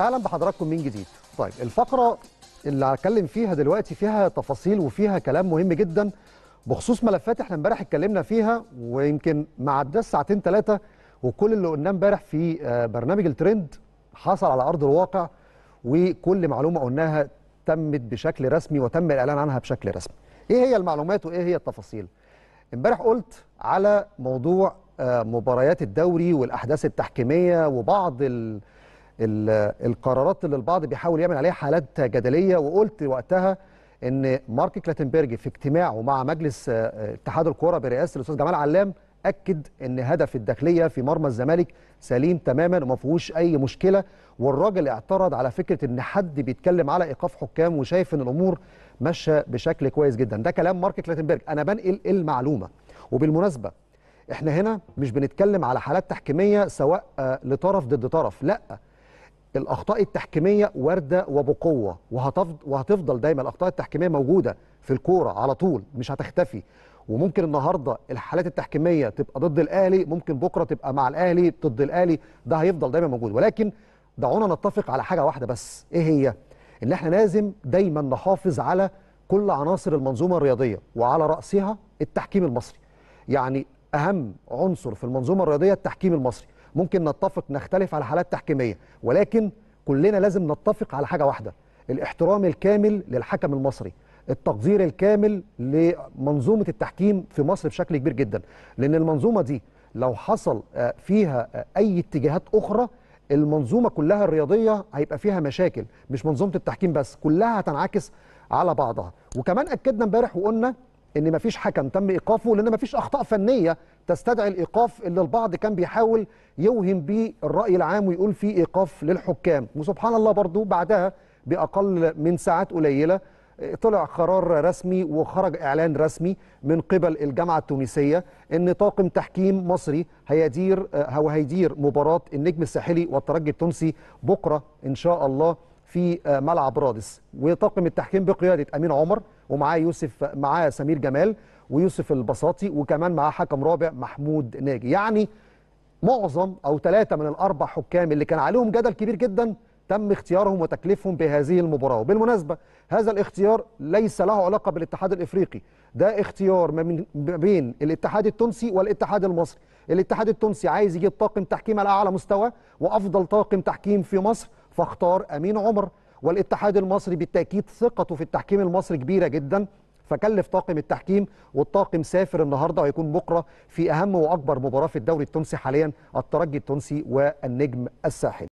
اهلا بحضراتكم من جديد طيب الفقره اللي هتكلم فيها دلوقتي فيها تفاصيل وفيها كلام مهم جدا بخصوص ملفات احنا امبارح اتكلمنا فيها ويمكن ما عداش ساعتين ثلاثه وكل اللي قلناه امبارح في آه، برنامج الترند حصل على ارض الواقع وكل معلومه قلناها تمت بشكل رسمي وتم الاعلان عنها بشكل رسمي. ايه هي المعلومات وايه هي التفاصيل؟ امبارح قلت على موضوع آه، مباريات الدوري والاحداث التحكيميه وبعض ال القرارات اللي البعض بيحاول يعمل عليها حالات جدليه وقلت وقتها ان مارك كلاتنبرج في اجتماعه مع مجلس آه، اتحاد الكوره برئاسه الاستاذ جمال علام اكد ان هدف الداخليه في مرمى الزمالك سليم تماما وما فيهوش اي مشكله والراجل اعترض على فكره ان حد بيتكلم على ايقاف حكام وشايف ان الامور ماشيه بشكل كويس جدا ده كلام مارك كلاتنبرج انا بنقل المعلومه وبالمناسبه احنا هنا مش بنتكلم على حالات تحكيميه سواء آه، لطرف ضد طرف لا الاخطاء التحكيميه وارده وبقوه وهتفضل وهتفضل دايما الاخطاء التحكيميه موجوده في الكوره على طول مش هتختفي وممكن النهارده الحالات التحكيميه تبقى ضد الاهلي ممكن بكره تبقى مع الاهلي ضد الاهلي ده هيفضل دايما موجود ولكن دعونا نتفق على حاجه واحده بس ايه هي ان احنا لازم دايما نحافظ على كل عناصر المنظومه الرياضيه وعلى راسها التحكيم المصري يعني اهم عنصر في المنظومه الرياضيه التحكيم المصري ممكن نتفق نختلف على حالات تحكيميه ولكن كلنا لازم نتفق على حاجه واحده الاحترام الكامل للحكم المصري التقدير الكامل لمنظومه التحكيم في مصر بشكل كبير جدا لان المنظومه دي لو حصل آه، فيها آه، اي اتجاهات اخرى المنظومه كلها الرياضيه هيبقى فيها مشاكل مش منظومه التحكيم بس كلها هتنعكس على بعضها وكمان اكدنا امبارح وقلنا ان مفيش حكم تم ايقافه لان مفيش اخطاء فنيه تستدعي الايقاف اللي البعض كان بيحاول يوهم بيه الراي العام ويقول فيه ايقاف للحكام وسبحان الله برضو بعدها باقل من ساعات قليله آه، طلع قرار رسمي وخرج اعلان رسمي من قبل الجامعه التونسيه ان طاقم تحكيم مصري هيدير آه، او هيدير مباراه النجم الساحلي والترجي التونسي بكره ان شاء الله في آه، ملعب رادس وطاقم التحكيم بقياده امين عمر ومعاه يوسف معاه سمير جمال ويوسف البساطي وكمان معاه حكم رابع محمود ناجي يعني معظم او ثلاثه من الاربع حكام اللي كان عليهم جدل كبير جدا تم اختيارهم وتكليفهم بهذه المباراه وبالمناسبه هذا الاختيار ليس له علاقه بالاتحاد الافريقي ده اختيار ما بين الاتحاد التونسي والاتحاد المصري الاتحاد التونسي عايز يجيب طاقم تحكيم على اعلى مستوى وافضل طاقم تحكيم في مصر فاختار امين عمر والاتحاد المصري بالتاكيد ثقته في التحكيم المصري كبيره جدا فكلف طاقم التحكيم والطاقم سافر النهارده وهيكون بكره في اهم واكبر مباراه في الدوري التونسي حاليا الترجي التونسي والنجم الساحلي